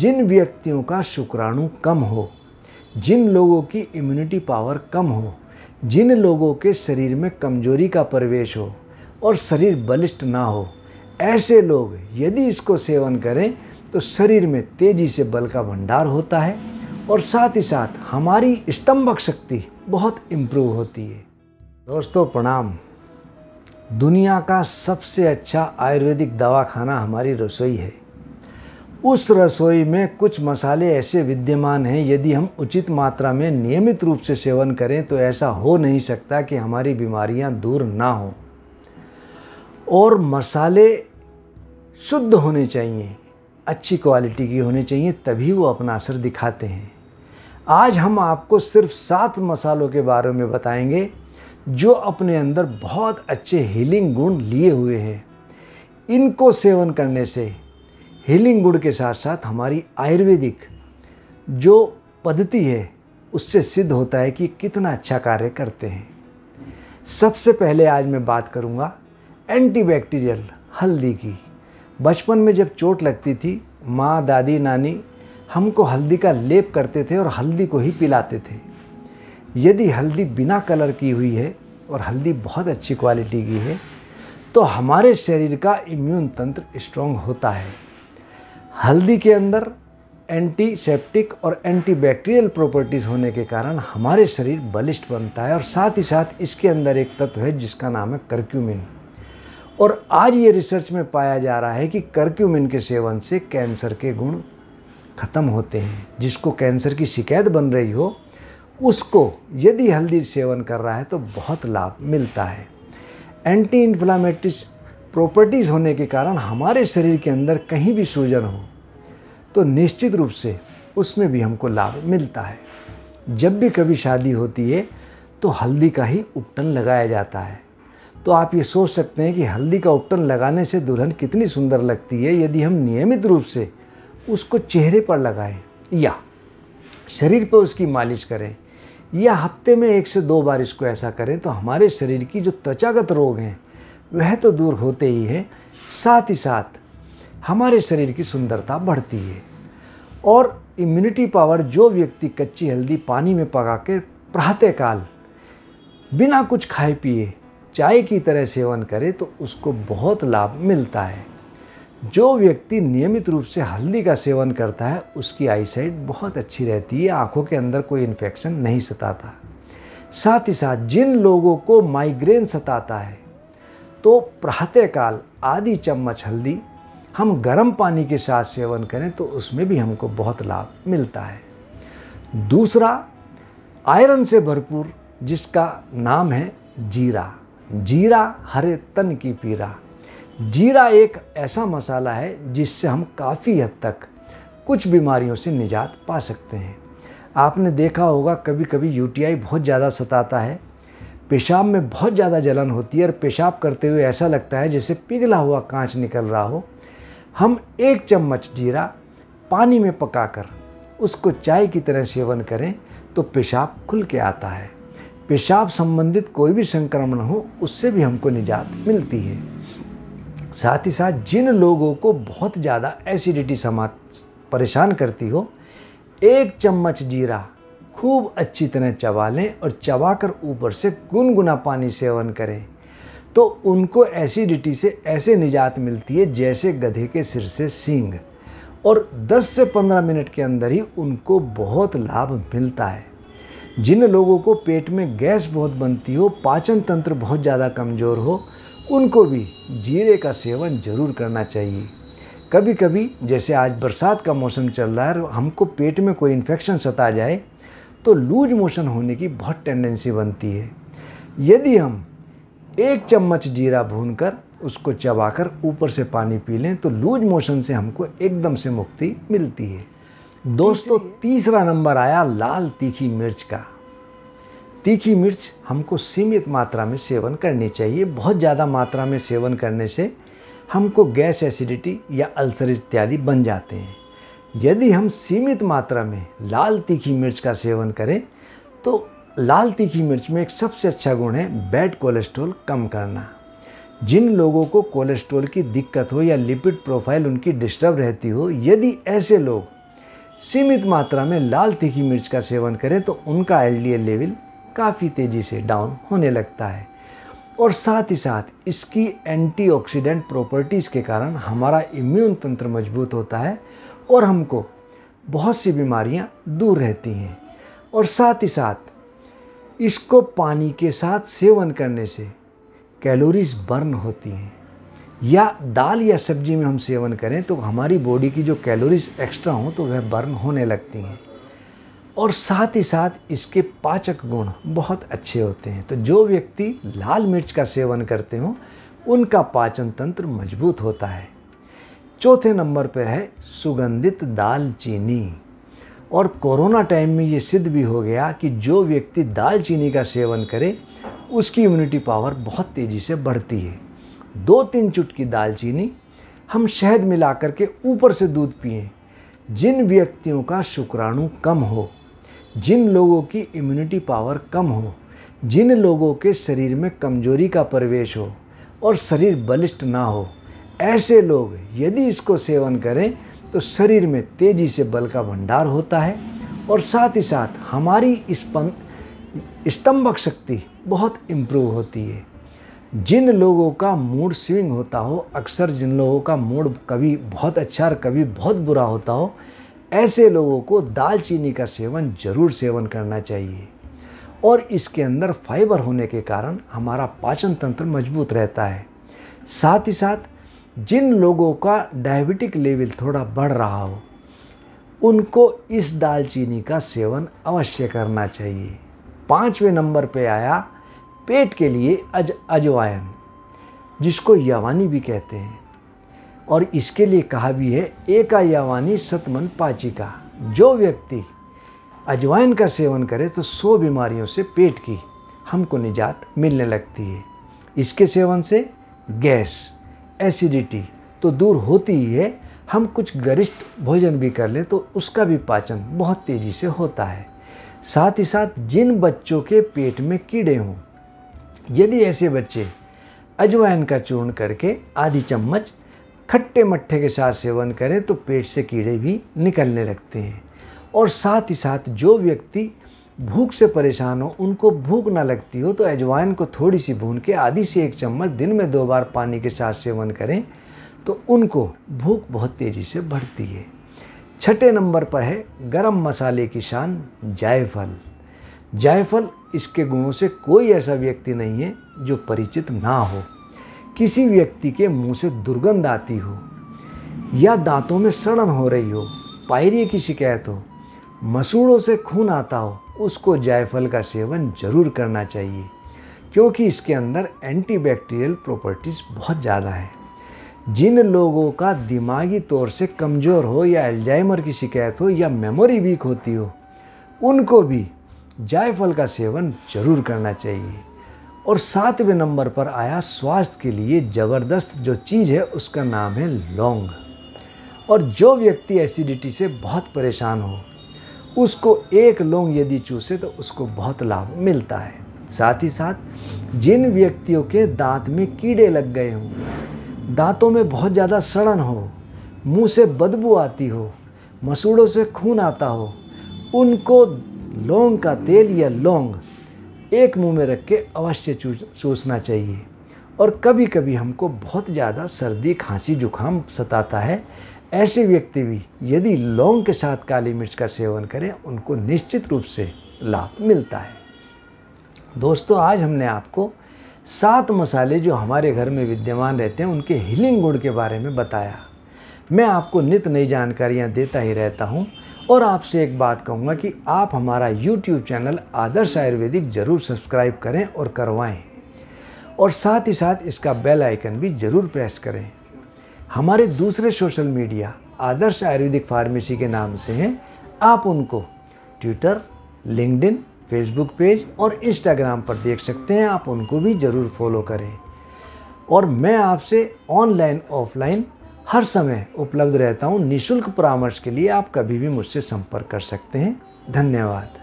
जिन व्यक्तियों का शुक्राणु कम हो जिन लोगों की इम्यूनिटी पावर कम हो जिन लोगों के शरीर में कमजोरी का प्रवेश हो और शरीर बलिष्ठ ना हो ऐसे लोग यदि इसको सेवन करें तो शरीर में तेज़ी से बल का भंडार होता है और साथ ही साथ हमारी स्तंभक शक्ति बहुत इम्प्रूव होती है दोस्तों प्रणाम दुनिया का सबसे अच्छा आयुर्वेदिक दवा खाना हमारी रसोई है उस रसोई में कुछ मसाले ऐसे विद्यमान हैं यदि हम उचित मात्रा में नियमित रूप से सेवन करें तो ऐसा हो नहीं सकता कि हमारी बीमारियां दूर ना हों और मसाले शुद्ध होने चाहिए अच्छी क्वालिटी की होने चाहिए तभी वो अपना असर दिखाते हैं आज हम आपको सिर्फ सात मसालों के बारे में बताएंगे जो अपने अंदर बहुत अच्छे हीलिंग गुण लिए हुए हैं इनको सेवन करने से हीलिंग गुण के साथ साथ हमारी आयुर्वेदिक जो पद्धति है उससे सिद्ध होता है कि कितना अच्छा कार्य करते हैं सबसे पहले आज मैं बात करूंगा एंटीबैक्टीरियल हल्दी की बचपन में जब चोट लगती थी माँ दादी नानी हमको हल्दी का लेप करते थे और हल्दी को ही पिलाते थे यदि हल्दी बिना कलर की हुई है और हल्दी बहुत अच्छी क्वालिटी की है तो हमारे शरीर का इम्यून तंत्र स्ट्रॉन्ग होता है हल्दी के अंदर एंटीसेप्टिक और एंटीबैक्टीरियल प्रॉपर्टीज़ होने के कारण हमारे शरीर बलिष्ठ बनता है और साथ ही साथ इसके अंदर एक तत्व है जिसका नाम है करक्यूमिन और आज ये रिसर्च में पाया जा रहा है कि करक्यूमिन के सेवन से कैंसर के गुण ख़त्म होते हैं जिसको कैंसर की शिकायत बन रही हो उसको यदि हल्दी सेवन कर रहा है तो बहुत लाभ मिलता है एंटी इन्फ्लामेटरी प्रॉपर्टीज़ होने के कारण हमारे शरीर के अंदर कहीं भी सूजन हो तो निश्चित रूप से उसमें भी हमको लाभ मिलता है जब भी कभी शादी होती है तो हल्दी का ही उपटन लगाया जाता है तो आप ये सोच सकते हैं कि हल्दी का उपटन लगाने से दुल्हन कितनी सुंदर लगती है यदि हम नियमित रूप से उसको चेहरे पर लगाएं या शरीर पर उसकी मालिश करें या हफ्ते में एक से दो बार इसको ऐसा करें तो हमारे शरीर की जो त्वचागत रोग हैं वह तो दूर होते ही है साथ ही साथ हमारे शरीर की सुंदरता बढ़ती है और इम्यूनिटी पावर जो व्यक्ति कच्ची हल्दी पानी में पका के प्रातःकाल बिना कुछ खाए पिए चाय की तरह सेवन करे तो उसको बहुत लाभ मिलता है जो व्यक्ति नियमित रूप से हल्दी का सेवन करता है उसकी आईसाइट बहुत अच्छी रहती है आँखों के अंदर कोई इन्फेक्शन नहीं सताता साथ ही साथ जिन लोगों को माइग्रेन सताता है तो प्रातःकाल आधी चम्मच हल्दी हम गर्म पानी के साथ सेवन करें तो उसमें भी हमको बहुत लाभ मिलता है दूसरा आयरन से भरपूर जिसका नाम है जीरा जीरा हरे तन की पीरा जीरा एक ऐसा मसाला है जिससे हम काफ़ी हद तक कुछ बीमारियों से निजात पा सकते हैं आपने देखा होगा कभी कभी यूटीआई बहुत ज़्यादा सताता है पेशाब में बहुत ज़्यादा जलन होती है और पेशाब करते हुए ऐसा लगता है जैसे पिघला हुआ कांच निकल रहा हो हम एक चम्मच जीरा पानी में पकाकर उसको चाय की तरह सेवन करें तो पेशाब खुल के आता है पेशाब संबंधित कोई भी संक्रमण हो उससे भी हमको निजात मिलती है साथ ही साथ जिन लोगों को बहुत ज़्यादा एसिडिटी समा परेशान करती हो एक चम्मच जीरा खूब अच्छी तरह चबा लें और चबा कर ऊपर से गुनगुना पानी सेवन करें तो उनको एसिडिटी से ऐसे निजात मिलती है जैसे गधे के सिर से सींग और 10 से 15 मिनट के अंदर ही उनको बहुत लाभ मिलता है जिन लोगों को पेट में गैस बहुत बनती हो पाचन तंत्र बहुत ज़्यादा कमज़ोर हो उनको भी जीरे का सेवन जरूर करना चाहिए कभी कभी जैसे आज बरसात का मौसम चल रहा है हमको पेट में कोई इन्फेक्शन सता जाए तो लूज मोशन होने की बहुत टेंडेंसी बनती है यदि हम एक चम्मच जीरा भूनकर उसको चबाकर ऊपर से पानी पी लें तो लूज मोशन से हमको एकदम से मुक्ति मिलती है दोस्तों तीसरा नंबर आया लाल तीखी मिर्च का तीखी मिर्च हमको सीमित मात्रा में सेवन करनी चाहिए बहुत ज़्यादा मात्रा में सेवन करने से हमको गैस एसिडिटी या अल्सर इत्यादि बन जाते हैं यदि हम सीमित मात्रा में लाल तीखी मिर्च का सेवन करें तो लाल तीखी मिर्च में एक सबसे अच्छा गुण है बैड कोलेस्ट्रॉल कम करना जिन लोगों को कोलेस्ट्रॉल की दिक्कत हो या लिपिड प्रोफाइल उनकी डिस्टर्ब रहती हो यदि ऐसे लोग सीमित मात्रा में लाल तीखी मिर्च का सेवन करें तो उनका एल लेवल काफ़ी तेज़ी से डाउन होने लगता है और साथ ही साथ इसकी एंटीऑक्सीडेंट प्रॉपर्टीज़ के कारण हमारा इम्यून तंत्र मजबूत होता है और हमको बहुत सी बीमारियां दूर रहती हैं और साथ ही साथ इसको पानी के साथ सेवन करने से कैलोरीज बर्न होती हैं या दाल या सब्जी में हम सेवन करें तो हमारी बॉडी की जो कैलोरीज एक्स्ट्रा हों तो वह बर्न होने लगती हैं और साथ ही साथ इसके पाचक गुण बहुत अच्छे होते हैं तो जो व्यक्ति लाल मिर्च का सेवन करते हों उनका पाचन तंत्र मजबूत होता है चौथे नंबर पर है सुगंधित दालचीनी और कोरोना टाइम में ये सिद्ध भी हो गया कि जो व्यक्ति दालचीनी का सेवन करे उसकी इम्यूनिटी पावर बहुत तेज़ी से बढ़ती है दो तीन चुटकी दालचीनी हम शहद मिला कर के ऊपर से दूध पिए जिन व्यक्तियों का शुक्राणु कम हो जिन लोगों की इम्यूनिटी पावर कम हो जिन लोगों के शरीर में कमजोरी का प्रवेश हो और शरीर बलिष्ठ ना हो ऐसे लोग यदि इसको सेवन करें तो शरीर में तेजी से बल का भंडार होता है और साथ ही साथ हमारी स्तंभक शक्ति बहुत इम्प्रूव होती है जिन लोगों का मूड स्विंग होता हो अक्सर जिन लोगों का मूड कभी बहुत अच्छा और कभी बहुत बुरा होता हो ऐसे लोगों को दालचीनी का सेवन ज़रूर सेवन करना चाहिए और इसके अंदर फाइबर होने के कारण हमारा पाचन तंत्र मजबूत रहता है साथ ही साथ जिन लोगों का डायबिटिक लेवल थोड़ा बढ़ रहा हो उनको इस दालचीनी का सेवन अवश्य करना चाहिए पाँचवें नंबर पे आया पेट के लिए अज अजवायन जिसको यवानी भी कहते हैं और इसके लिए कहा भी है एका यावानी सतमन पाचिका जो व्यक्ति अजवाइन का सेवन करे तो सौ बीमारियों से पेट की हमको निजात मिलने लगती है इसके सेवन से गैस एसिडिटी तो दूर होती ही है हम कुछ गरिष्ठ भोजन भी कर लें तो उसका भी पाचन बहुत तेज़ी से होता है साथ ही साथ जिन बच्चों के पेट में कीड़े हों यदि ऐसे बच्चे अजवाइन का चूर्ण करके आधी चम्मच खट्टे मट्ठे के साथ सेवन करें तो पेट से कीड़े भी निकलने लगते हैं और साथ ही साथ जो व्यक्ति भूख से परेशान हो उनको भूख ना लगती हो तो अजवाइन को थोड़ी सी भून के आधी से एक चम्मच दिन में दो बार पानी के साथ सेवन करें तो उनको भूख बहुत तेज़ी से बढ़ती है छठे नंबर पर है गरम मसाले की शान जायफल जायफल इसके गुणों से कोई ऐसा व्यक्ति नहीं है जो परिचित ना हो किसी व्यक्ति के मुंह से दुर्गंध आती हो या दांतों में सड़न हो रही हो पायरी की शिकायत हो मसूड़ों से खून आता हो उसको जायफल का सेवन ज़रूर करना चाहिए क्योंकि इसके अंदर एंटीबैक्टीरियल प्रॉपर्टीज़ बहुत ज़्यादा है जिन लोगों का दिमागी तौर से कमज़ोर हो या एल्जाइमर की शिकायत हो या मेमोरी वीक होती हो उनको भी जायफल का सेवन ज़रूर करना चाहिए और सातवें नंबर पर आया स्वास्थ्य के लिए ज़बरदस्त जो चीज़ है उसका नाम है लौंग और जो व्यक्ति एसिडिटी से बहुत परेशान हो उसको एक लोंग यदि चूसे तो उसको बहुत लाभ मिलता है साथ ही साथ जिन व्यक्तियों के दांत में कीड़े लग गए हों दांतों में बहुत ज़्यादा सड़न हो मुंह से बदबू आती हो मसूड़ों से खून आता हो उनको लौंग का तेल या लौंग एक मुंह में रख के अवश्य चूसना चाहिए और कभी कभी हमको बहुत ज़्यादा सर्दी खांसी जुखाम सताता है ऐसे व्यक्ति भी यदि लौंग के साथ काली मिर्च का सेवन करें उनको निश्चित रूप से लाभ मिलता है दोस्तों आज हमने आपको सात मसाले जो हमारे घर में विद्यमान रहते हैं उनके हीलिंग गुण के बारे में बताया मैं आपको नित नई जानकारियाँ देता ही रहता हूँ और आपसे एक बात कहूँगा कि आप हमारा YouTube चैनल आदर्श आयुर्वेदिक ज़रूर सब्सक्राइब करें और करवाएं और साथ ही साथ इसका बेल आइकन भी ज़रूर प्रेस करें हमारे दूसरे social media Adarsh Ayurvedic pharmacy के नाम से हैं आप उनको ट्विटर लिंकड फेसबुक पेज और इंस्टाग्राम पर देख सकते हैं आप उनको भी ज़रूर फॉलो करें और मैं आपसे ऑनलाइन ऑफलाइन हर समय उपलब्ध रहता हूँ निशुल्क परामर्श के लिए आप कभी भी मुझसे संपर्क कर सकते हैं धन्यवाद